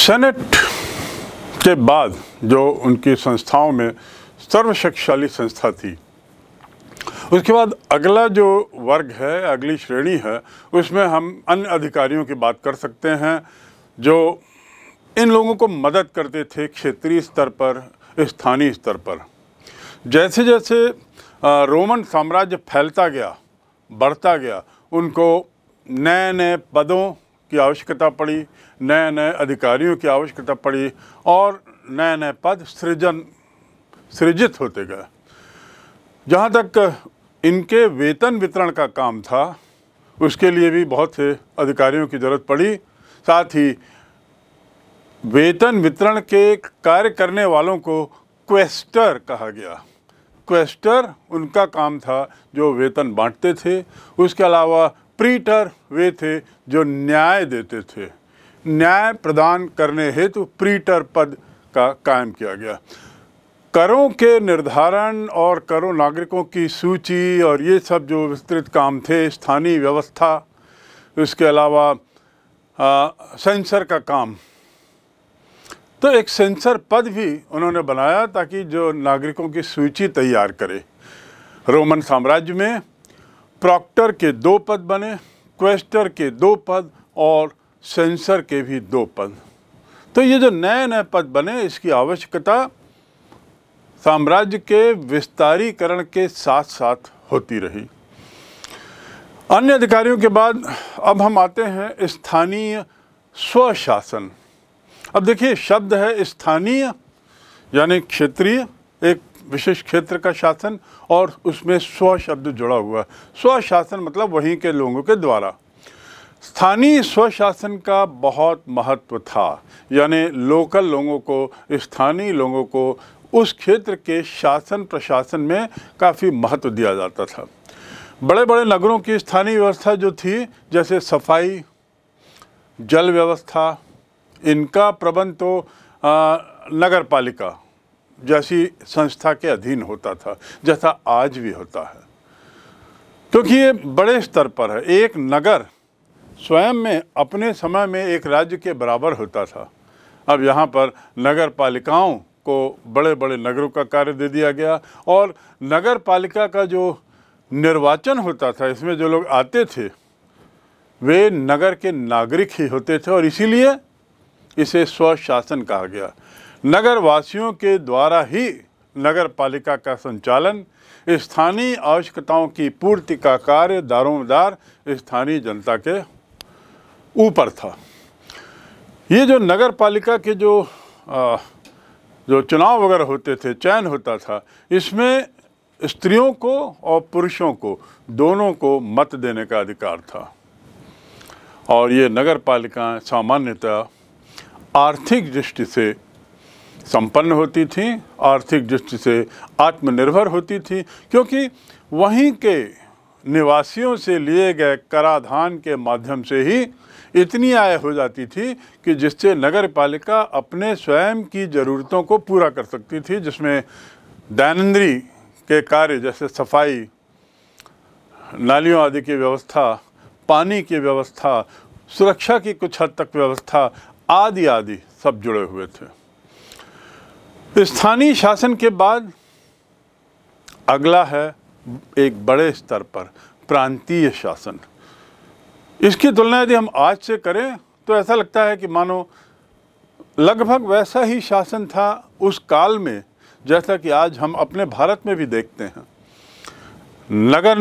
senate के बाद जो उनकी संस्थाओं में सर्वशक्तिशाली संस्था थी उसके बाद अगला जो वर्ग है अगली श्रेणी है उसमें हम अन्य अधिकारियों की बात कर सकते हैं जो इन लोगों को मदद करते थे क्षेत्रीय स्तर पर स्थानीय स्तर पर जैसे जैसे रोमन साम्राज्य फैलता गया बढ़ता गया उनको नए नए पदों की आवश्यकता पड़ी नए नए अधिकारियों की आवश्यकता पड़ी और नए नए पद सृजन सृजित होते गए जहाँ तक इनके वेतन वितरण का काम था उसके लिए भी बहुत से अधिकारियों की ज़रूरत पड़ी साथ ही वेतन वितरण के कार्य करने वालों को क्वेस्टर कहा गया क्वेस्टर उनका काम था जो वेतन बांटते थे उसके अलावा प्रीटर वे थे जो न्याय देते थे न्याय प्रदान करने हेतु प्रीटर पद का कायम किया गया करों के निर्धारण और करों नागरिकों की सूची और ये सब जो विस्तृत काम थे स्थानीय व्यवस्था इसके अलावा सेंसर का काम तो एक सेंसर पद भी उन्होंने बनाया ताकि जो नागरिकों की सूची तैयार करे रोमन साम्राज्य में प्रॉक्टर के दो पद बने क्वेस्टर के दो पद और सेंसर के भी दो पद तो ये जो नए नए पद बने इसकी आवश्यकता साम्राज्य के विस्तारीकरण के साथ साथ होती रही अन्य अधिकारियों के बाद अब हम आते हैं स्थानीय स्वशासन अब देखिए शब्द है स्थानीय यानी क्षेत्रीय विशेष क्षेत्र का शासन और उसमें स्व शब्द जुड़ा हुआ स्व शासन मतलब वहीं के लोगों के द्वारा स्थानीय स्वशासन का बहुत महत्व था यानी लोकल लोगों को स्थानीय लोगों को उस क्षेत्र के शासन प्रशासन में काफ़ी महत्व दिया जाता था बड़े बड़े नगरों की स्थानीय व्यवस्था जो थी जैसे सफाई जल व्यवस्था इनका प्रबंध तो नगर पालिका जैसी संस्था के अधीन होता था जैसा आज भी होता है क्योंकि ये बड़े स्तर पर है एक नगर स्वयं में अपने समय में एक राज्य के बराबर होता था अब यहाँ पर नगर पालिकाओं को बड़े बड़े नगरों का कार्य दे दिया गया और नगर पालिका का जो निर्वाचन होता था इसमें जो लोग आते थे वे नगर के नागरिक ही होते थे और इसीलिए इसे स्वशासन कहा गया नगर वासियों के द्वारा ही नगर पालिका का संचालन स्थानीय आवश्यकताओं की पूर्ति का कार्य दारोमदार स्थानीय जनता के ऊपर था ये जो नगर पालिका के जो आ, जो चुनाव वगैरह होते थे चयन होता था इसमें स्त्रियों को और पुरुषों को दोनों को मत देने का अधिकार था और ये नगर पालिकाएँ सामान्यतः आर्थिक दृष्टि से संपन्न होती थी आर्थिक दृष्टि से आत्मनिर्भर होती थी क्योंकि वहीं के निवासियों से लिए गए कराधान के माध्यम से ही इतनी आय हो जाती थी कि जिससे नगर पालिका अपने स्वयं की ज़रूरतों को पूरा कर सकती थी जिसमें दैनंदरी के कार्य जैसे सफाई नालियों आदि की व्यवस्था पानी की व्यवस्था सुरक्षा की कुछ हद तक व्यवस्था आदि आदि सब जुड़े हुए थे स्थानीय शासन के बाद अगला है एक बड़े स्तर पर प्रांतीय शासन इसकी तुलना यदि हम आज से करें तो ऐसा लगता है कि मानो लगभग वैसा ही शासन था उस काल में जैसा कि आज हम अपने भारत में भी देखते हैं नगर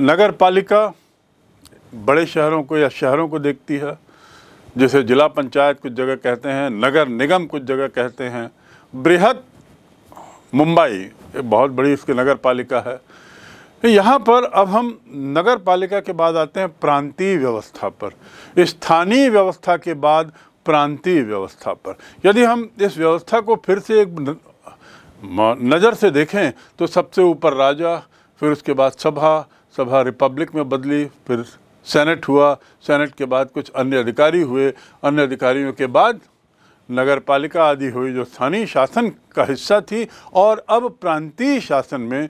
नगर पालिका बड़े शहरों को या शहरों को देखती है जैसे जिला पंचायत कुछ जगह कहते हैं नगर निगम कुछ जगह कहते हैं बृहद मुंबई बहुत बड़ी इसकी नगर पालिका है तो यहाँ पर अब हम नगर पालिका के बाद आते हैं प्रांतीय व्यवस्था पर स्थानीय व्यवस्था के बाद प्रांतीय व्यवस्था पर यदि हम इस व्यवस्था को फिर से एक नज़र से देखें तो सबसे ऊपर राजा फिर उसके बाद सभा सभा रिपब्लिक में बदली फिर सेनेट हुआ सेनेट के बाद कुछ अन्य अधिकारी हुए अन्य अधिकारियों के बाद नगर पालिका आदि हुई जो स्थानीय शासन का हिस्सा थी और अब प्रांतीय शासन में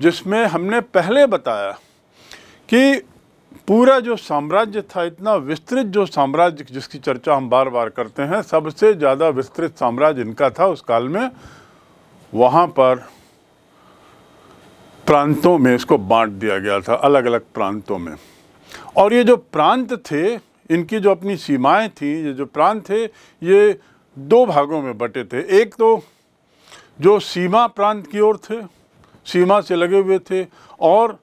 जिसमें हमने पहले बताया कि पूरा जो साम्राज्य था इतना विस्तृत जो साम्राज्य जिसकी चर्चा हम बार बार करते हैं सबसे ज़्यादा विस्तृत साम्राज्य इनका था उस काल में वहाँ पर प्रांतों में इसको बांट दिया गया था अलग अलग प्रांतों में और ये जो प्रांत थे इनकी जो अपनी सीमाएं थी ये जो प्रांत थे ये दो भागों में बटे थे एक तो जो सीमा प्रांत की ओर थे सीमा से लगे हुए थे और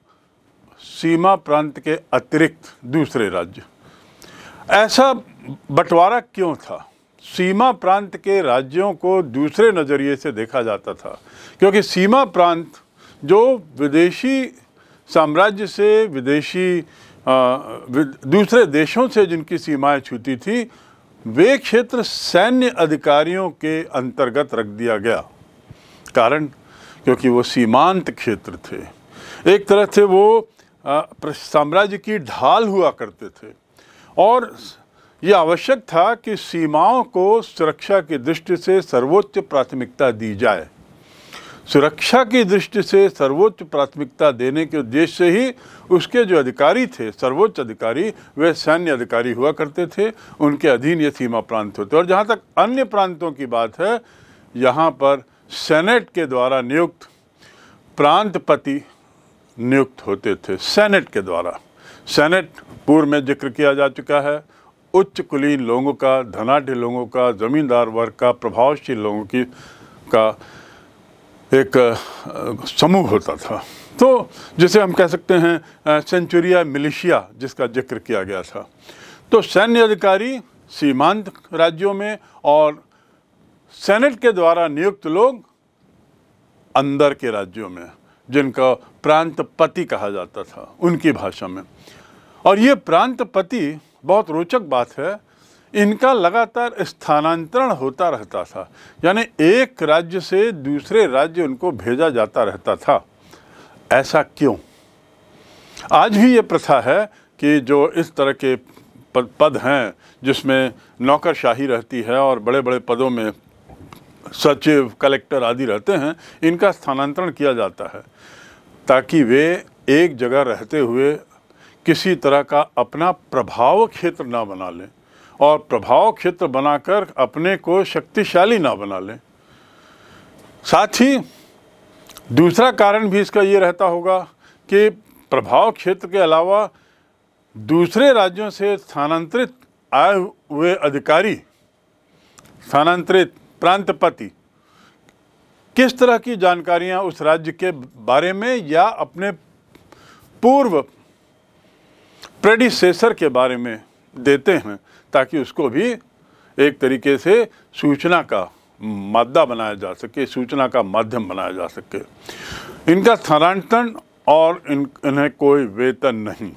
सीमा प्रांत के अतिरिक्त दूसरे राज्य ऐसा बंटवारा क्यों था सीमा प्रांत के राज्यों को दूसरे नज़रिए से देखा जाता था क्योंकि सीमा प्रांत जो विदेशी साम्राज्य से विदेशी आ, दूसरे देशों से जिनकी सीमाएं छूती थी वे क्षेत्र सैन्य अधिकारियों के अंतर्गत रख दिया गया कारण क्योंकि वो सीमांत क्षेत्र थे एक तरह से वो साम्राज्य की ढाल हुआ करते थे और ये आवश्यक था कि सीमाओं को सुरक्षा की दृष्टि से सर्वोच्च प्राथमिकता दी जाए सुरक्षा की दृष्टि से सर्वोच्च प्राथमिकता देने के उद्देश्य से ही उसके जो अधिकारी थे सर्वोच्च अधिकारी वे सैन्य अधिकारी हुआ करते थे उनके अधीन ये सीमा प्रांत होते और जहाँ तक अन्य प्रांतों की बात है यहाँ पर सेनेट के द्वारा नियुक्त प्रांतपति नियुक्त होते थे सेनेट के द्वारा सेनेट पूर्व में जिक्र किया जा चुका है उच्च कुलीन लोगों का धनाढ़ लोगों का ज़मींदार वर्ग का प्रभावशील लोगों की का एक समूह होता था तो जिसे हम कह सकते हैं सेंचुरिया मिलिशिया जिसका जिक्र किया गया था तो सैन्य अधिकारी सीमांत राज्यों में और सेनेट के द्वारा नियुक्त लोग अंदर के राज्यों में जिनका प्रांतपति कहा जाता था उनकी भाषा में और ये प्रांतपति बहुत रोचक बात है इनका लगातार स्थानांतरण होता रहता था यानी एक राज्य से दूसरे राज्य उनको भेजा जाता रहता था ऐसा क्यों आज भी ये प्रथा है कि जो इस तरह के पद, पद हैं जिसमें नौकरशाही रहती है और बड़े बड़े पदों में सचिव कलेक्टर आदि रहते हैं इनका स्थानांतरण किया जाता है ताकि वे एक जगह रहते हुए किसी तरह का अपना प्रभाव क्षेत्र ना बना लें और प्रभाव क्षेत्र बनाकर अपने को शक्तिशाली ना बना लें साथ ही दूसरा कारण भी इसका ये रहता होगा कि प्रभाव क्षेत्र के अलावा दूसरे राज्यों से स्थानांतरित आए हुए अधिकारी स्थानांतरित प्रांतपति किस तरह की जानकारियां उस राज्य के बारे में या अपने पूर्व प्रेडिसेसर के बारे में देते हैं ताकि उसको भी एक तरीके से सूचना का मादा बनाया जा सके सूचना का माध्यम बनाया जा सके इनका स्थानांतरण और इन इन्हें कोई वेतन नहीं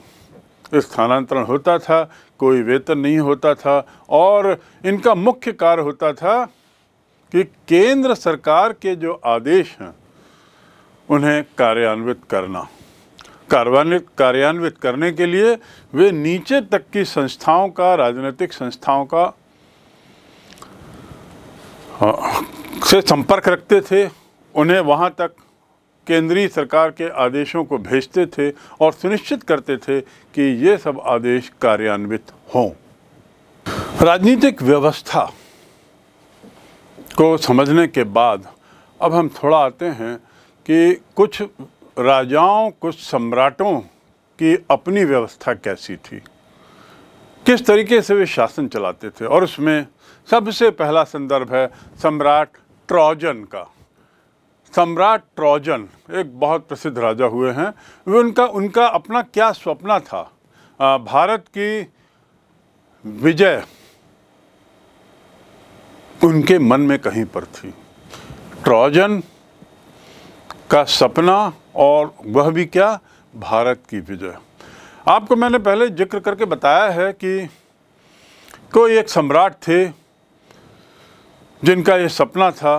स्थानांतरण होता था कोई वेतन नहीं होता था और इनका मुख्य कार्य होता था कि केंद्र सरकार के जो आदेश हैं उन्हें कार्यान्वित करना कार्यान्वित करने के लिए वे नीचे तक की संस्थाओं का राजनीतिक संस्थाओं का से संपर्क रखते थे उन्हें वहाँ तक केंद्रीय सरकार के आदेशों को भेजते थे और सुनिश्चित करते थे कि ये सब आदेश कार्यान्वित हों राजनीतिक व्यवस्था को समझने के बाद अब हम थोड़ा आते हैं कि कुछ राजाओं कुछ सम्राटों की अपनी व्यवस्था कैसी थी किस तरीके से वे शासन चलाते थे और उसमें सबसे पहला संदर्भ है सम्राट ट्रॉजन का सम्राट ट्रॉजन एक बहुत प्रसिद्ध राजा हुए हैं वे उनका उनका अपना क्या स्वप्न था आ, भारत की विजय उनके मन में कहीं पर थी ट्रॉजन का सपना और वह भी क्या भारत की विजय आपको मैंने पहले जिक्र करके बताया है कि कोई एक सम्राट थे जिनका ये सपना था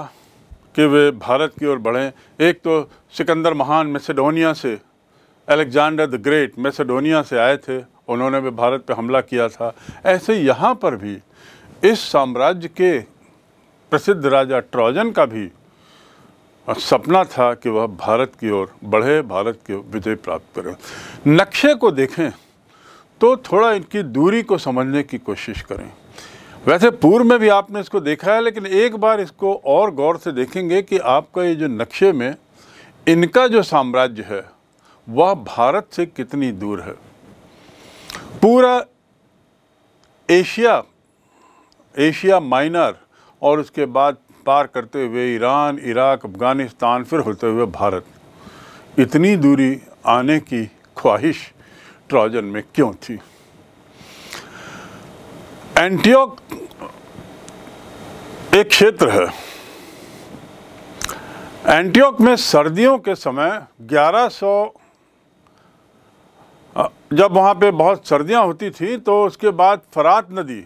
कि वे भारत की ओर बढ़ें एक तो सिकंदर महान मैसेडोनिया से अलेक्जेंडर द ग्रेट मैसेडोनिया से आए थे उन्होंने भी भारत पर हमला किया था ऐसे यहाँ पर भी इस साम्राज्य के प्रसिद्ध राजा ट्रॉजन का भी सपना था कि वह भारत की ओर बढ़े भारत की विजय प्राप्त करें नक्शे को देखें तो थोड़ा इनकी दूरी को समझने की कोशिश करें वैसे पूर्व में भी आपने इसको देखा है लेकिन एक बार इसको और गौर से देखेंगे कि आपका ये जो नक्शे में इनका जो साम्राज्य है वह भारत से कितनी दूर है पूरा एशिया एशिया माइनर और उसके बाद पार करते हुए ईरान इराक अफ़गानिस्तान फिर होते हुए भारत इतनी दूरी आने की ख्वाहिश ट्रॉजन में क्यों थी एंटियोक एक क्षेत्र है एंटियोक में सर्दियों के समय 1100 जब वहाँ पे बहुत सर्दियाँ होती थी तो उसके बाद फरात नदी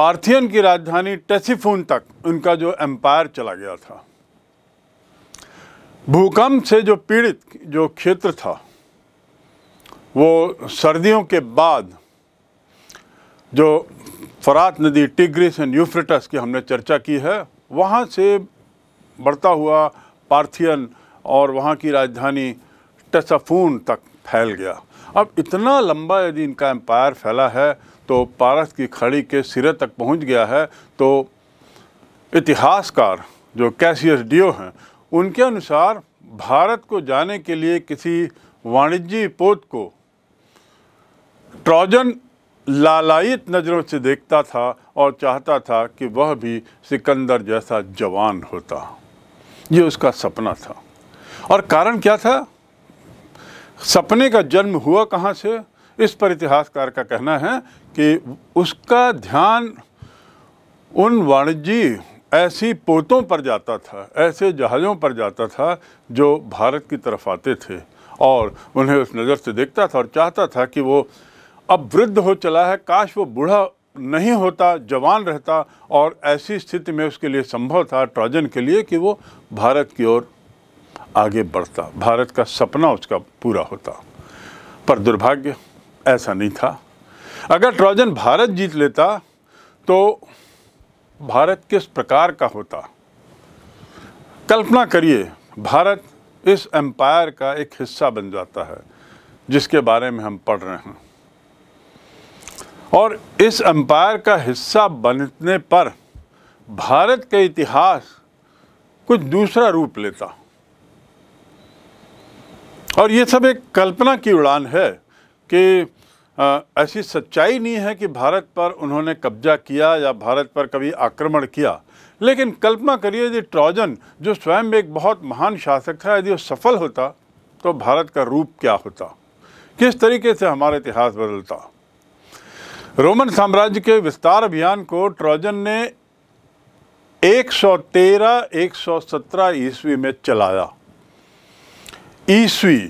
पार्थियन की राजधानी टेसिफून तक उनका जो एम्पायर चला गया था भूकंप से जो पीड़ित जो क्षेत्र था वो सर्दियों के बाद जो फरात नदी टिग्रिस एंड यूफ्रेटस की हमने चर्चा की है वहाँ से बढ़ता हुआ पार्थियन और वहाँ की राजधानी टसफून तक फैल गया अब इतना लंबा यदि इनका एम्पायर फैला है तो पारस की खड़ी के सिरे तक पहुंच गया है तो इतिहासकार जो कैसियस डीओ हैं उनके अनुसार भारत को जाने के लिए किसी वाणिज्यी पोत को ट्रॉजन लालायित नज़रों से देखता था और चाहता था कि वह भी सिकंदर जैसा जवान होता ये उसका सपना था और कारण क्या था सपने का जन्म हुआ कहाँ से इस पर इतिहासकार का कहना है कि उसका ध्यान उन वाणिज्य ऐसी पोतों पर जाता था ऐसे जहाज़ों पर जाता था जो भारत की तरफ आते थे और उन्हें उस नज़र से देखता था और चाहता था कि वो अब वृद्ध हो चला है काश वो बूढ़ा नहीं होता जवान रहता और ऐसी स्थिति में उसके लिए संभव था ट्रॉजन के लिए कि वो भारत की ओर आगे बढ़ता भारत का सपना उसका पूरा होता पर दुर्भाग्य ऐसा नहीं था अगर ट्रोजन भारत जीत लेता तो भारत किस प्रकार का होता कल्पना करिए भारत इस एम्पायर का एक हिस्सा बन जाता है जिसके बारे में हम पढ़ रहे हैं और इस एम्पायर का हिस्सा बनने पर भारत का इतिहास कुछ दूसरा रूप लेता और ये सब एक कल्पना की उड़ान है कि आ, ऐसी सच्चाई नहीं है कि भारत पर उन्होंने कब्जा किया या भारत पर कभी आक्रमण किया लेकिन कल्पना करिए यदि ट्रॉजन जो स्वयं एक बहुत महान शासक था यदि वो सफल होता तो भारत का रूप क्या होता किस तरीके से हमारा इतिहास बदलता रोमन साम्राज्य के विस्तार अभियान को ट्रॉजन ने 113-117 ईस्वी में चलाया ईस्वी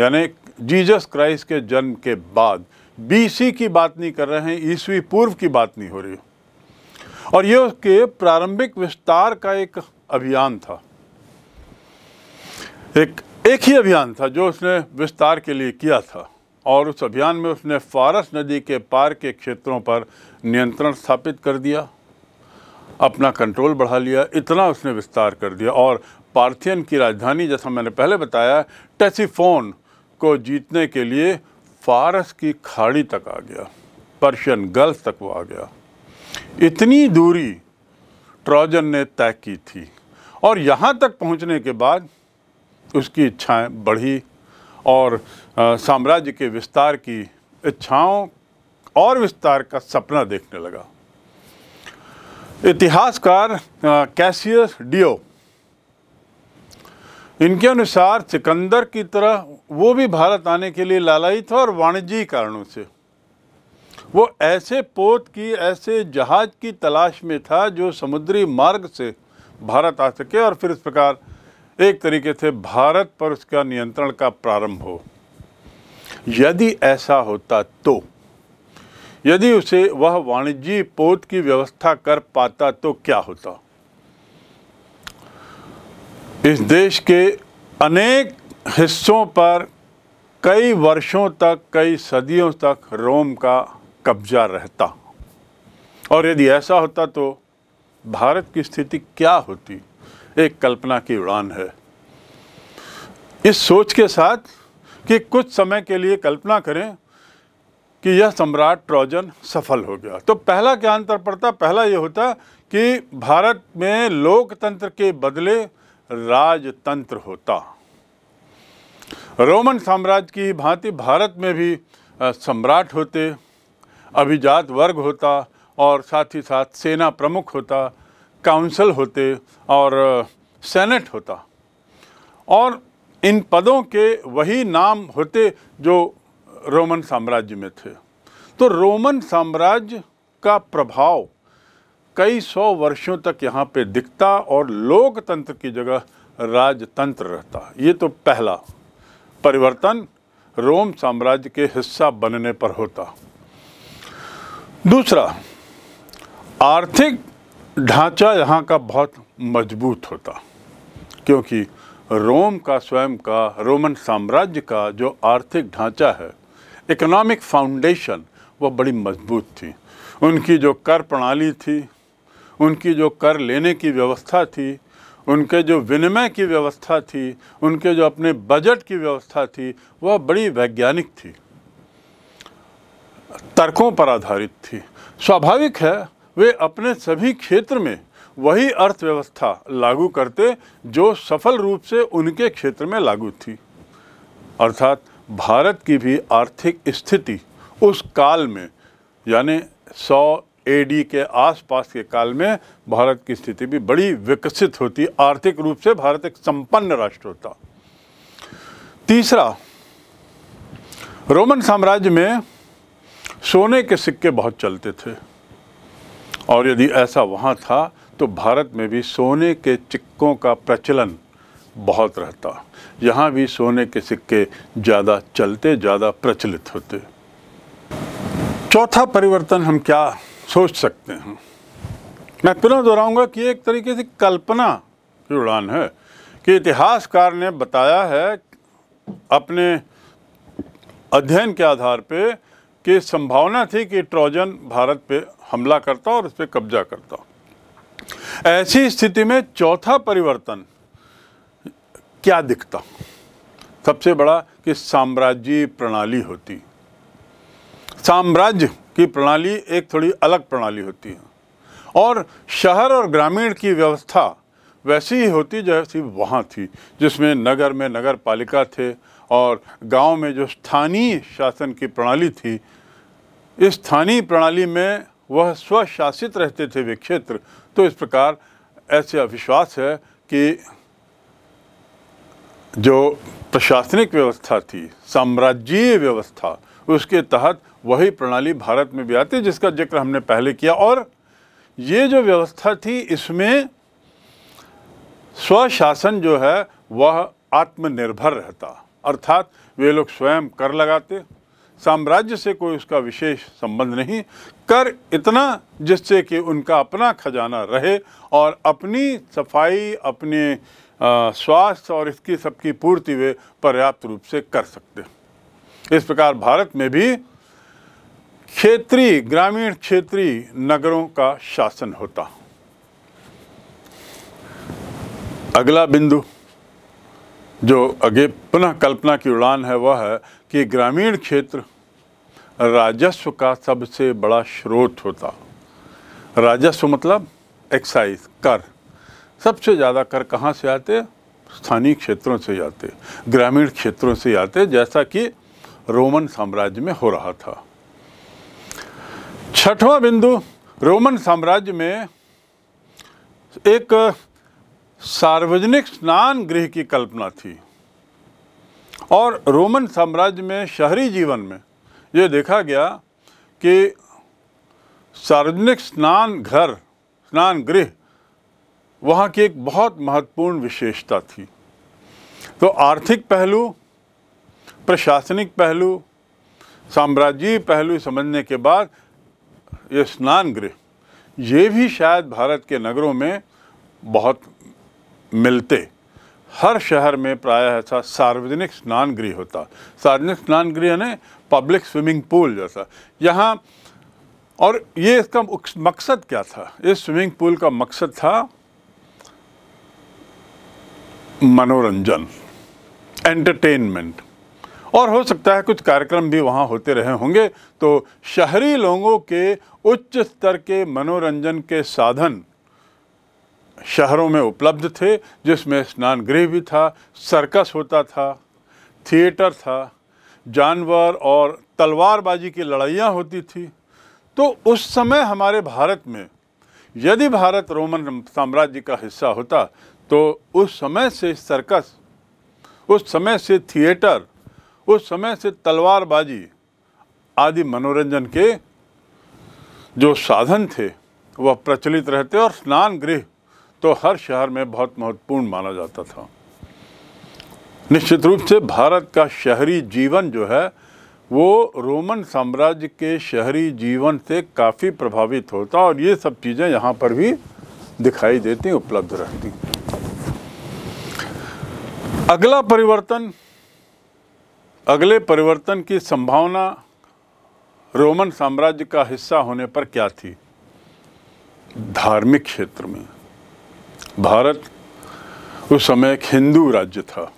यानी जीसस क्राइस्ट के जन्म के बाद बीसी की बात नहीं कर रहे हैं ईसवी पूर्व की बात नहीं हो रही और यह उसके प्रारंभिक विस्तार का एक अभियान था एक एक ही अभियान था जो उसने विस्तार के लिए किया था और उस अभियान में उसने फारस नदी के पार के क्षेत्रों पर नियंत्रण स्थापित कर दिया अपना कंट्रोल बढ़ा लिया इतना उसने विस्तार कर दिया और पार्थियन की राजधानी जैसा मैंने पहले बताया टेसीफोन को जीतने के लिए फारस की खाड़ी तक आ गया पर्शियन गल्फ तक वो आ गया इतनी दूरी ट्रोजन ने तय की थी और यहाँ तक पहुँचने के बाद उसकी इच्छाएं बढ़ी और साम्राज्य के विस्तार की इच्छाओं और विस्तार का सपना देखने लगा इतिहासकार कैसियस डियो इनके अनुसार सिकंदर की तरह वो भी भारत आने के लिए लालाई था और वाणिज्यिक कारणों से वो ऐसे पोत की ऐसे जहाज की तलाश में था जो समुद्री मार्ग से भारत आ सके और फिर इस प्रकार एक तरीके से भारत पर उसका नियंत्रण का प्रारंभ हो यदि ऐसा होता तो यदि उसे वह वाणिज्यिक पोत की व्यवस्था कर पाता तो क्या होता इस देश के अनेक हिस्सों पर कई वर्षों तक कई सदियों तक रोम का कब्जा रहता और यदि ऐसा होता तो भारत की स्थिति क्या होती एक कल्पना की उड़ान है इस सोच के साथ कि कुछ समय के लिए कल्पना करें कि यह सम्राट ट्रोजन सफल हो गया तो पहला क्या अंतर पड़ता पहला ये होता कि भारत में लोकतंत्र के बदले राजतंत्र होता रोमन साम्राज्य की भांति भारत में भी सम्राट होते अभिजात वर्ग होता और साथ ही साथ सेना प्रमुख होता काउंसिल होते और सेनेट होता और इन पदों के वही नाम होते जो रोमन साम्राज्य में थे तो रोमन साम्राज्य का प्रभाव कई सौ वर्षों तक यहाँ पे दिखता और लोकतंत्र की जगह राजतंत्र रहता ये तो पहला परिवर्तन रोम साम्राज्य के हिस्सा बनने पर होता दूसरा आर्थिक ढांचा यहाँ का बहुत मजबूत होता क्योंकि रोम का स्वयं का रोमन साम्राज्य का जो आर्थिक ढांचा है इकोनॉमिक फाउंडेशन वह बड़ी मजबूत थी उनकी जो कर प्रणाली थी उनकी जो कर लेने की व्यवस्था थी उनके जो विनिमय की व्यवस्था थी उनके जो अपने बजट की व्यवस्था थी वह बड़ी वैज्ञानिक थी तर्कों पर आधारित थी स्वाभाविक है वे अपने सभी क्षेत्र में वही अर्थव्यवस्था लागू करते जो सफल रूप से उनके क्षेत्र में लागू थी अर्थात भारत की भी आर्थिक स्थिति उस काल में यानी सौ एडी के आसपास के काल में भारत की स्थिति भी बड़ी विकसित होती आर्थिक रूप से भारत एक संपन्न राष्ट्र होता तीसरा रोमन साम्राज्य में सोने के सिक्के बहुत चलते थे और यदि ऐसा वहाँ था तो भारत में भी सोने के सिक्कों का प्रचलन बहुत रहता यहाँ भी सोने के सिक्के ज़्यादा चलते ज़्यादा प्रचलित होते चौथा परिवर्तन हम क्या सोच सकते हैं मैं पुनः दोहराऊंगा कि एक तरीके से कल्पना की उड़ान है कि इतिहासकार ने बताया है अपने अध्ययन के आधार पे कि संभावना थी कि ट्रोजन भारत पे हमला करता और उस पर कब्जा करता ऐसी स्थिति में चौथा परिवर्तन क्या दिखता सबसे बड़ा कि साम्राज्य प्रणाली होती साम्राज्य की प्रणाली एक थोड़ी अलग प्रणाली होती है और शहर और ग्रामीण की व्यवस्था वैसी ही होती जैसी वहाँ थी जिसमें नगर में नगर पालिका थे और गांव में जो स्थानीय शासन की प्रणाली थी इस स्थानीय प्रणाली में वह स्वशासित रहते थे वे क्षेत्र तो इस प्रकार ऐसे अविश्वास है कि जो प्रशासनिक व्यवस्था थी साम्राज्यीय व्यवस्था उसके तहत वही प्रणाली भारत में भी आती है जिसका जिक्र हमने पहले किया और ये जो व्यवस्था थी इसमें स्वशासन जो है वह आत्मनिर्भर रहता अर्थात वे लोग स्वयं कर लगाते साम्राज्य से कोई उसका विशेष संबंध नहीं कर इतना जिससे कि उनका अपना खजाना रहे और अपनी सफाई अपने स्वास्थ्य और इसकी सबकी पूर्ति वे पर्याप्त रूप से कर सकते इस प्रकार भारत में भी क्षेत्रीय ग्रामीण क्षेत्रीय नगरों का शासन होता अगला बिंदु जो आगे पुनः कल्पना की उड़ान है वह है कि ग्रामीण क्षेत्र राजस्व का सबसे बड़ा स्रोत होता राजस्व मतलब एक्साइज कर सबसे ज़्यादा कर कहाँ से आते स्थानीय क्षेत्रों से आते ग्रामीण क्षेत्रों से आते जैसा कि रोमन साम्राज्य में हो रहा था छठवां बिंदु रोमन साम्राज्य में एक सार्वजनिक स्नान गृह की कल्पना थी और रोमन साम्राज्य में शहरी जीवन में ये देखा गया कि सार्वजनिक स्नान घर स्नान गृह वहाँ की एक बहुत महत्वपूर्ण विशेषता थी तो आर्थिक पहलू प्रशासनिक पहलू साम्राज्यीय पहलू समझने के बाद ये स्नान गृह ये भी शायद भारत के नगरों में बहुत मिलते हर शहर में प्रायः ऐसा सार्वजनिक स्नान गृह होता सार्वजनिक स्नान गृह यानी पब्लिक स्विमिंग पूल जैसा यहाँ और ये इसका मकसद क्या था इस स्विमिंग पूल का मकसद था मनोरंजन एंटरटेनमेंट और हो सकता है कुछ कार्यक्रम भी वहाँ होते रहे होंगे तो शहरी लोगों के उच्च स्तर के मनोरंजन के साधन शहरों में उपलब्ध थे जिसमें स्नान गृह भी था सर्कस होता था थिएटर था जानवर और तलवारबाजी की लड़ाइयाँ होती थी तो उस समय हमारे भारत में यदि भारत रोमन साम्राज्य का हिस्सा होता तो उस समय से सर्कस उस समय से थिएटर उस समय से तलवारबाजी आदि मनोरंजन के जो साधन थे वह प्रचलित रहते और स्नान गृह तो हर शहर में बहुत महत्वपूर्ण माना जाता था निश्चित रूप से भारत का शहरी जीवन जो है वो रोमन साम्राज्य के शहरी जीवन से काफ़ी प्रभावित होता और ये सब चीज़ें यहाँ पर भी दिखाई देती उपलब्ध रहती अगला परिवर्तन अगले परिवर्तन की संभावना रोमन साम्राज्य का हिस्सा होने पर क्या थी धार्मिक क्षेत्र में भारत उस समय एक हिंदू राज्य था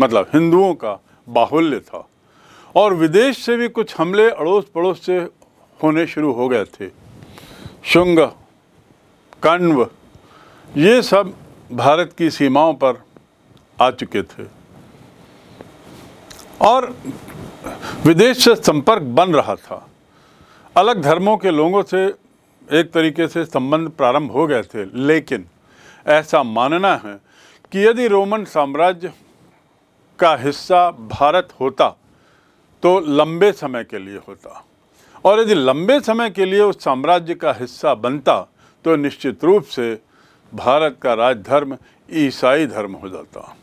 मतलब हिंदुओं का बाहुल्य था और विदेश से भी कुछ हमले अड़ोस पड़ोस से होने शुरू हो गए थे शुंग कण्व ये सब भारत की सीमाओं पर आ चुके थे और विदेश से संपर्क बन रहा था अलग धर्मों के लोगों से एक तरीके से संबंध प्रारंभ हो गए थे लेकिन ऐसा मानना है कि यदि रोमन साम्राज्य का हिस्सा भारत होता तो लंबे समय के लिए होता और यदि लंबे समय के लिए उस साम्राज्य का हिस्सा बनता तो निश्चित रूप से भारत का राजधर्म ईसाई धर्म हो जाता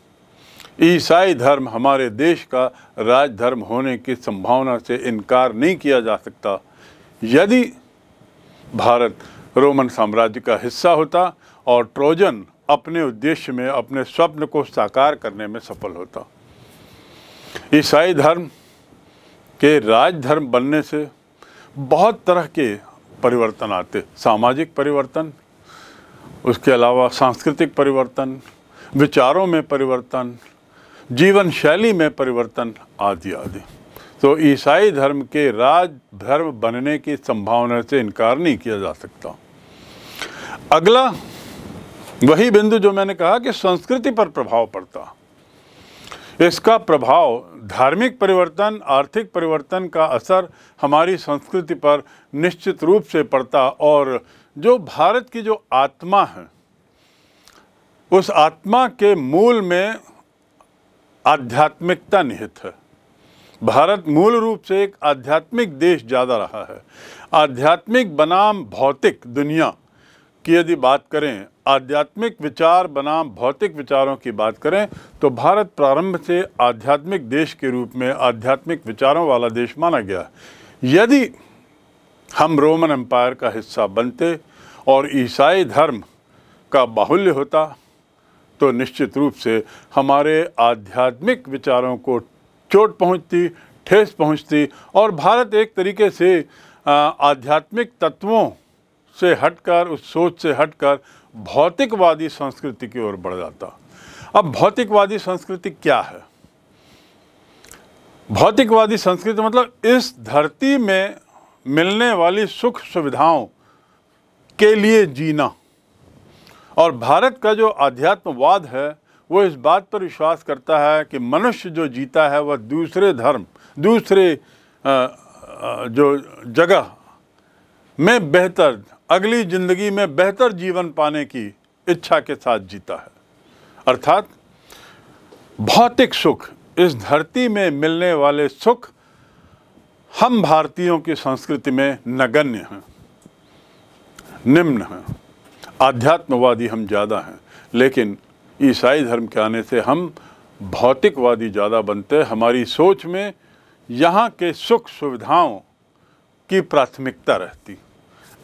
ईसाई धर्म हमारे देश का राजधर्म होने की संभावना से इनकार नहीं किया जा सकता यदि भारत रोमन साम्राज्य का हिस्सा होता और ट्रोजन अपने उद्देश्य में अपने स्वप्न को साकार करने में सफल होता ईसाई धर्म के राजधर्म बनने से बहुत तरह के परिवर्तन आते सामाजिक परिवर्तन उसके अलावा सांस्कृतिक परिवर्तन विचारों में परिवर्तन जीवन शैली में परिवर्तन आदि आदि तो ईसाई धर्म के राज धर्म बनने की संभावना से इनकार नहीं किया जा सकता अगला वही बिंदु जो मैंने कहा कि संस्कृति पर प्रभाव पड़ता इसका प्रभाव धार्मिक परिवर्तन आर्थिक परिवर्तन का असर हमारी संस्कृति पर निश्चित रूप से पड़ता और जो भारत की जो आत्मा है उस आत्मा के मूल में आध्यात्मिकता निहित है भारत मूल रूप से एक आध्यात्मिक देश ज़्यादा रहा है आध्यात्मिक बनाम भौतिक दुनिया की यदि बात करें आध्यात्मिक विचार बनाम भौतिक विचारों की बात करें तो भारत प्रारंभ से आध्यात्मिक देश के रूप में आध्यात्मिक विचारों वाला देश माना गया यदि हम रोमन एम्पायर का हिस्सा बनते और ईसाई धर्म का बाहुल्य होता तो निश्चित रूप से हमारे आध्यात्मिक विचारों को चोट पहुंचती ठेस पहुंचती और भारत एक तरीके से आध्यात्मिक तत्वों से हटकर उस सोच से हटकर भौतिकवादी संस्कृति की ओर बढ़ जाता अब भौतिकवादी संस्कृति क्या है भौतिकवादी संस्कृति मतलब इस धरती में मिलने वाली सुख सुविधाओं के लिए जीना और भारत का जो अध्यात्मवाद है वो इस बात पर विश्वास करता है कि मनुष्य जो जीता है वह दूसरे धर्म दूसरे जो जगह में बेहतर अगली ज़िंदगी में बेहतर जीवन पाने की इच्छा के साथ जीता है अर्थात भौतिक सुख इस धरती में मिलने वाले सुख हम भारतीयों की संस्कृति में नगण्य हैं निम्न हैं आध्यात्मवादी हम ज़्यादा हैं लेकिन ईसाई धर्म के आने से हम भौतिकवादी ज़्यादा बनते हैं हमारी सोच में यहाँ के सुख सुविधाओं की प्राथमिकता रहती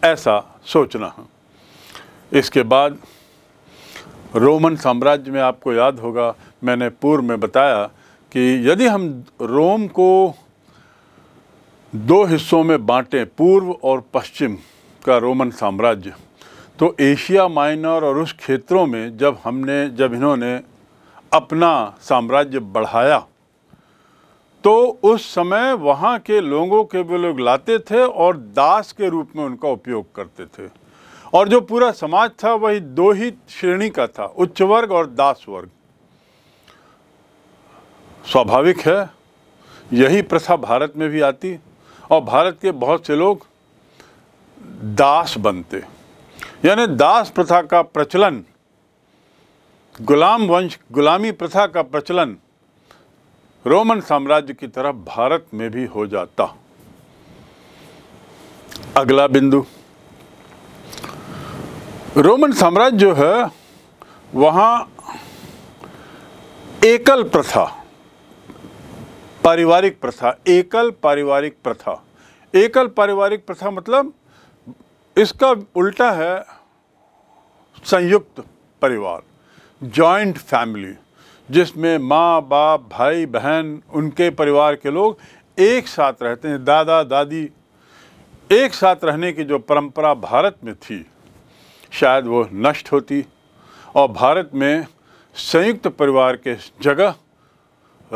ऐसा सोचना है इसके बाद रोमन साम्राज्य में आपको याद होगा मैंने पूर्व में बताया कि यदि हम रोम को दो हिस्सों में बांटें पूर्व और पश्चिम का रोमन साम्राज्य तो एशिया माइनर और उस क्षेत्रों में जब हमने जब इन्होंने अपना साम्राज्य बढ़ाया तो उस समय वहाँ के लोगों के वो लोग लाते थे और दास के रूप में उनका उपयोग करते थे और जो पूरा समाज था वही दो ही श्रेणी का था उच्च वर्ग और दास वर्ग स्वाभाविक है यही प्रथा भारत में भी आती और भारत के बहुत से लोग दास बनते यानी दास प्रथा का प्रचलन गुलाम वंश गुलामी प्रथा का प्रचलन रोमन साम्राज्य की तरह भारत में भी हो जाता अगला बिंदु रोमन साम्राज्य जो है वहां एकल प्रथा पारिवारिक प्रथा एकल पारिवारिक प्रथा एकल पारिवारिक प्रथा मतलब इसका उल्टा है संयुक्त परिवार जॉइंट फैमिली जिसमें माँ बाप भाई बहन उनके परिवार के लोग एक साथ रहते हैं दादा दादी एक साथ रहने की जो परंपरा भारत में थी शायद वो नष्ट होती और भारत में संयुक्त परिवार के जगह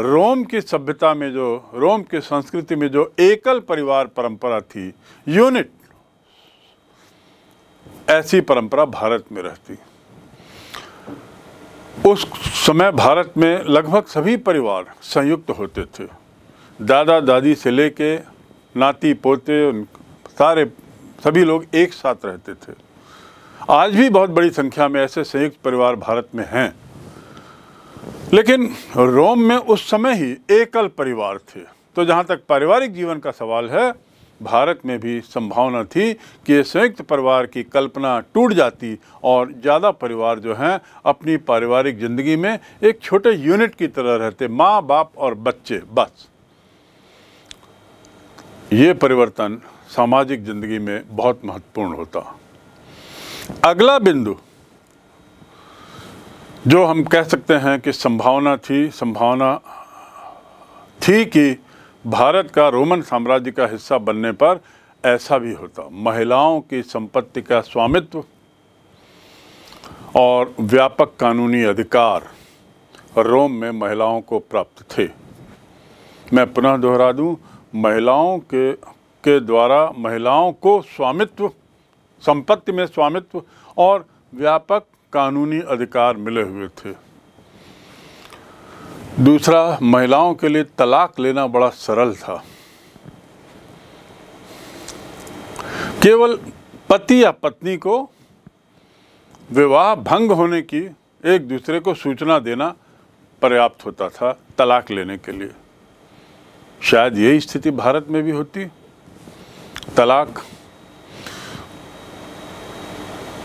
रोम की सभ्यता में जो रोम की संस्कृति में जो एकल परिवार परंपरा थी यूनिट ऐसी परंपरा भारत में रहती उस समय भारत में लगभग सभी परिवार संयुक्त होते थे दादा दादी से लेके नाती पोते उन सारे सभी लोग एक साथ रहते थे आज भी बहुत बड़ी संख्या में ऐसे संयुक्त परिवार भारत में हैं लेकिन रोम में उस समय ही एकल परिवार थे तो जहाँ तक पारिवारिक जीवन का सवाल है भारत में भी संभावना थी कि संयुक्त परिवार की कल्पना टूट जाती और ज़्यादा परिवार जो हैं अपनी पारिवारिक ज़िंदगी में एक छोटे यूनिट की तरह रहते माँ बाप और बच्चे बस ये परिवर्तन सामाजिक ज़िंदगी में बहुत महत्वपूर्ण होता अगला बिंदु जो हम कह सकते हैं कि संभावना थी संभावना थी कि भारत का रोमन साम्राज्य का हिस्सा बनने पर ऐसा भी होता महिलाओं की संपत्ति का स्वामित्व और व्यापक कानूनी अधिकार रोम में महिलाओं को प्राप्त थे मैं पुनः दोहरा दूं महिलाओं के के द्वारा महिलाओं को स्वामित्व संपत्ति में स्वामित्व और व्यापक कानूनी अधिकार मिले हुए थे दूसरा महिलाओं के लिए तलाक लेना बड़ा सरल था केवल पति या पत्नी को विवाह भंग होने की एक दूसरे को सूचना देना पर्याप्त होता था तलाक लेने के लिए शायद यही स्थिति भारत में भी होती तलाक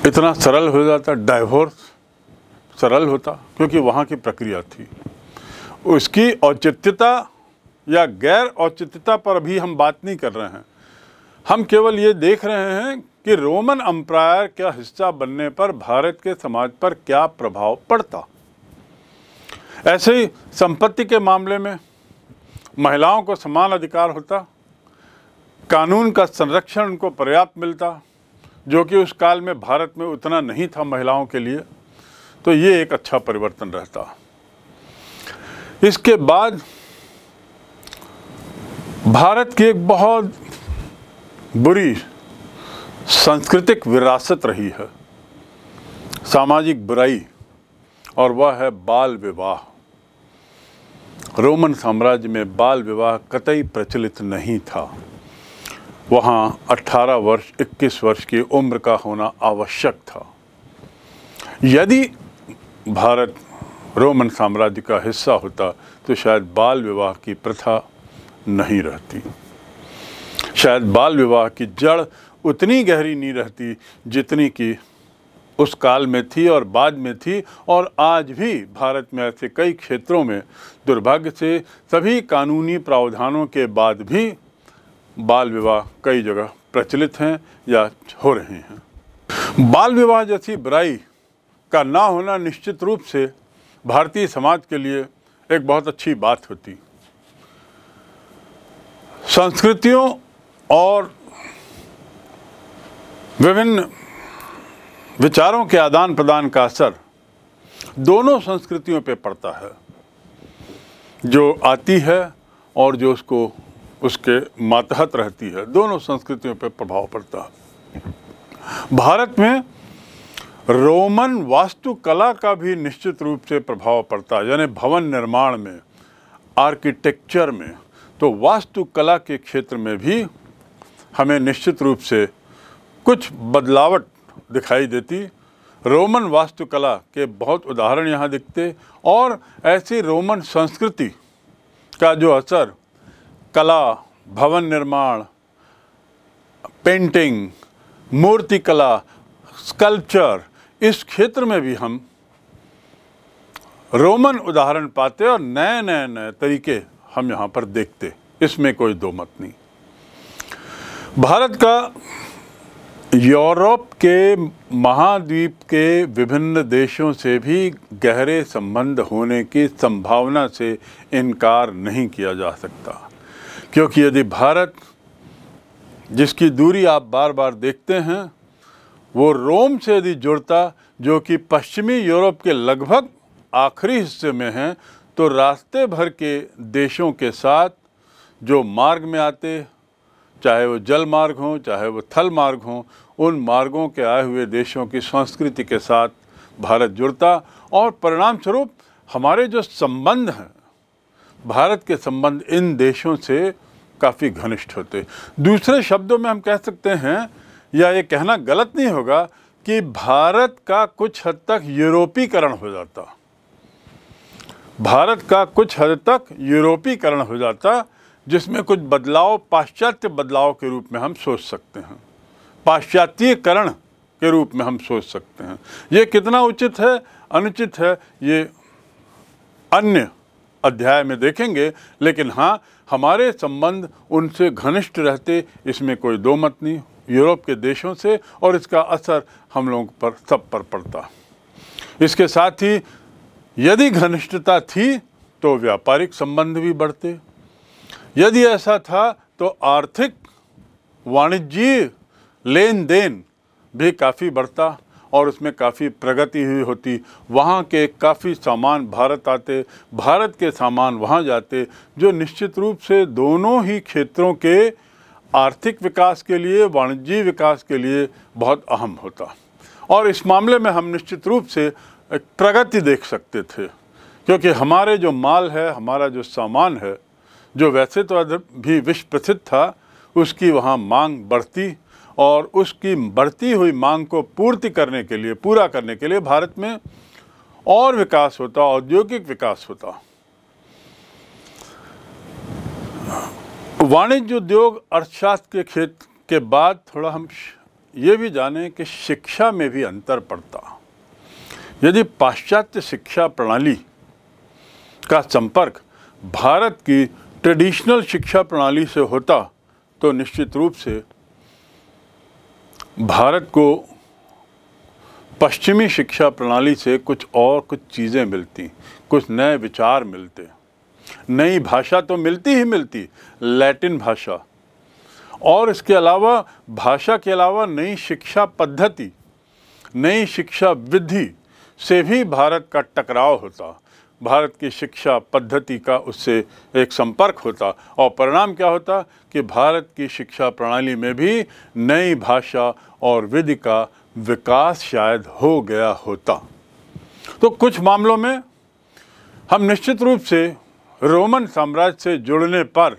इतना सरल हो जाता डाइवोर्स सरल होता क्योंकि वहाँ की प्रक्रिया थी उसकी औचित्यता या गैर औचित्यता पर अभी हम बात नहीं कर रहे हैं हम केवल ये देख रहे हैं कि रोमन अम्पायर का हिस्सा बनने पर भारत के समाज पर क्या प्रभाव पड़ता ऐसे ही संपत्ति के मामले में महिलाओं को समान अधिकार होता कानून का संरक्षण उनको पर्याप्त मिलता जो कि उस काल में भारत में उतना नहीं था महिलाओं के लिए तो ये एक अच्छा परिवर्तन रहता इसके बाद भारत की एक बहुत बुरी सांस्कृतिक विरासत रही है सामाजिक बुराई और वह है बाल विवाह रोमन साम्राज्य में बाल विवाह कतई प्रचलित नहीं था वहाँ 18 वर्ष 21 वर्ष की उम्र का होना आवश्यक था यदि भारत रोमन साम्राज्य का हिस्सा होता तो शायद बाल विवाह की प्रथा नहीं रहती शायद बाल विवाह की जड़ उतनी गहरी नहीं रहती जितनी कि उस काल में थी और बाद में थी और आज भी भारत में ऐसे कई क्षेत्रों में दुर्भाग्य से सभी कानूनी प्रावधानों के बाद भी बाल विवाह कई जगह प्रचलित हैं या हो रहे हैं बाल विवाह जैसी बुराई का ना होना निश्चित रूप से भारतीय समाज के लिए एक बहुत अच्छी बात होती संस्कृतियों और विभिन्न विचारों के आदान प्रदान का असर दोनों संस्कृतियों पे पड़ता है जो आती है और जो उसको उसके मातहत रहती है दोनों संस्कृतियों पे प्रभाव पड़ता है भारत में रोमन वास्तुकला का भी निश्चित रूप से प्रभाव पड़ता है यानी भवन निर्माण में आर्किटेक्चर में तो वास्तुकला के क्षेत्र में भी हमें निश्चित रूप से कुछ बदलावट दिखाई देती रोमन वास्तुकला के बहुत उदाहरण यहाँ दिखते और ऐसी रोमन संस्कृति का जो असर कला भवन निर्माण पेंटिंग मूर्तिकला स्कल्पचर इस क्षेत्र में भी हम रोमन उदाहरण पाते और नए नए नए तरीके हम यहाँ पर देखते इसमें कोई दो मत नहीं भारत का यूरोप के महाद्वीप के विभिन्न देशों से भी गहरे संबंध होने की संभावना से इनकार नहीं किया जा सकता क्योंकि यदि भारत जिसकी दूरी आप बार बार देखते हैं वो रोम से यदि जुड़ता जो कि पश्चिमी यूरोप के लगभग आखिरी हिस्से में हैं तो रास्ते भर के देशों के साथ जो मार्ग में आते चाहे वो जल मार्ग हों चाहे वो थल मार्ग हों उन मार्गों के आए हुए देशों की संस्कृति के साथ भारत जुड़ता और परिणाम स्वरूप हमारे जो संबंध हैं भारत के संबंध इन देशों से काफ़ी घनिष्ठ होते दूसरे शब्दों में हम कह सकते हैं या ये कहना गलत नहीं होगा कि भारत का कुछ हद तक यूरोपीकरण हो जाता भारत का कुछ हद तक यूरोपीकरण हो जाता जिसमें कुछ बदलाव पाश्चात्य बदलाव के रूप में हम सोच सकते हैं पाश्चात्यकरण के रूप में हम सोच सकते हैं ये कितना उचित है अनुचित है ये अन्य अध्याय में देखेंगे लेकिन हाँ हमारे संबंध उनसे घनिष्ठ रहते इसमें कोई दो मत नहीं यूरोप के देशों से और इसका असर हम लोगों पर सब पर पड़ता इसके साथ ही यदि घनिष्ठता थी तो व्यापारिक संबंध भी बढ़ते यदि ऐसा था तो आर्थिक वाणिज्य लेन देन भी काफ़ी बढ़ता और उसमें काफ़ी प्रगति हुई होती वहाँ के काफ़ी सामान भारत आते भारत के सामान वहाँ जाते जो निश्चित रूप से दोनों ही क्षेत्रों के आर्थिक विकास के लिए वाणिज्यिक विकास के लिए बहुत अहम होता और इस मामले में हम निश्चित रूप से एक प्रगति देख सकते थे क्योंकि हमारे जो माल है हमारा जो सामान है जो वैसे तो भी विश्व प्रसिद्ध था उसकी वहाँ मांग बढ़ती और उसकी बढ़ती हुई मांग को पूर्ति करने के लिए पूरा करने के लिए भारत में और विकास होता औद्योगिक विकास होता वाणिज्य उद्योग अर्थशास्त्र के क्षेत्र के बाद थोड़ा हम ये भी जाने कि शिक्षा में भी अंतर पड़ता यदि पाश्चात्य शिक्षा प्रणाली का संपर्क भारत की ट्रेडिशनल शिक्षा प्रणाली से होता तो निश्चित रूप से भारत को पश्चिमी शिक्षा प्रणाली से कुछ और कुछ चीज़ें मिलती कुछ नए विचार मिलते नई भाषा तो मिलती ही मिलती लैटिन भाषा और इसके अलावा भाषा के अलावा नई शिक्षा पद्धति नई शिक्षा विधि से भी भारत का टकराव होता भारत की शिक्षा पद्धति का उससे एक संपर्क होता और परिणाम क्या होता कि भारत की शिक्षा प्रणाली में भी नई भाषा और विधि का विकास शायद हो गया होता तो कुछ मामलों में हम निश्चित रूप से रोमन साम्राज्य से जुड़ने पर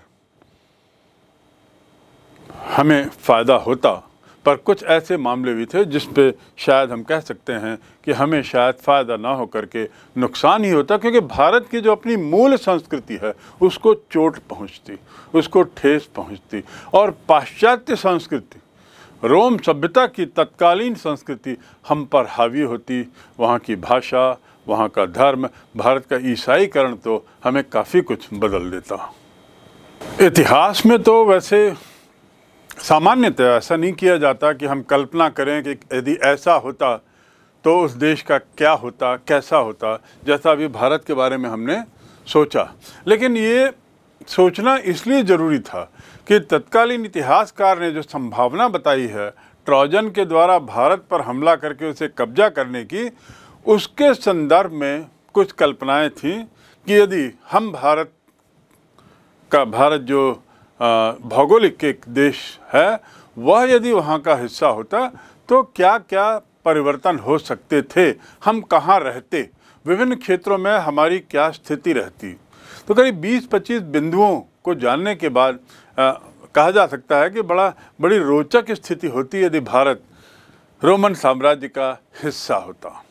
हमें फ़ायदा होता पर कुछ ऐसे मामले भी थे जिस पे शायद हम कह सकते हैं कि हमें शायद फ़ायदा ना हो करके नुकसान ही होता क्योंकि भारत की जो अपनी मूल संस्कृति है उसको चोट पहुंचती उसको ठेस पहुंचती और पाश्चात्य संस्कृति रोम सभ्यता की तत्कालीन संस्कृति हम पर हावी होती वहाँ की भाषा वहाँ का धर्म भारत का ईसाईकरण तो हमें काफ़ी कुछ बदल देता इतिहास में तो वैसे सामान्यतः ऐसा नहीं किया जाता कि हम कल्पना करें कि यदि ऐसा होता तो उस देश का क्या होता कैसा होता जैसा अभी भारत के बारे में हमने सोचा लेकिन ये सोचना इसलिए ज़रूरी था कि तत्कालीन इतिहासकार ने जो संभावना बताई है ट्रॉजन के द्वारा भारत पर हमला करके उसे कब्जा करने की उसके संदर्भ में कुछ कल्पनाएं थीं कि यदि हम भारत का भारत जो भौगोलिक एक देश है वह यदि वहाँ का हिस्सा होता तो क्या क्या परिवर्तन हो सकते थे हम कहाँ रहते विभिन्न क्षेत्रों में हमारी क्या स्थिति रहती तो करीब 20-25 बिंदुओं को जानने के बाद आ, कहा जा सकता है कि बड़ा बड़ी रोचक स्थिति होती यदि भारत रोमन साम्राज्य का हिस्सा होता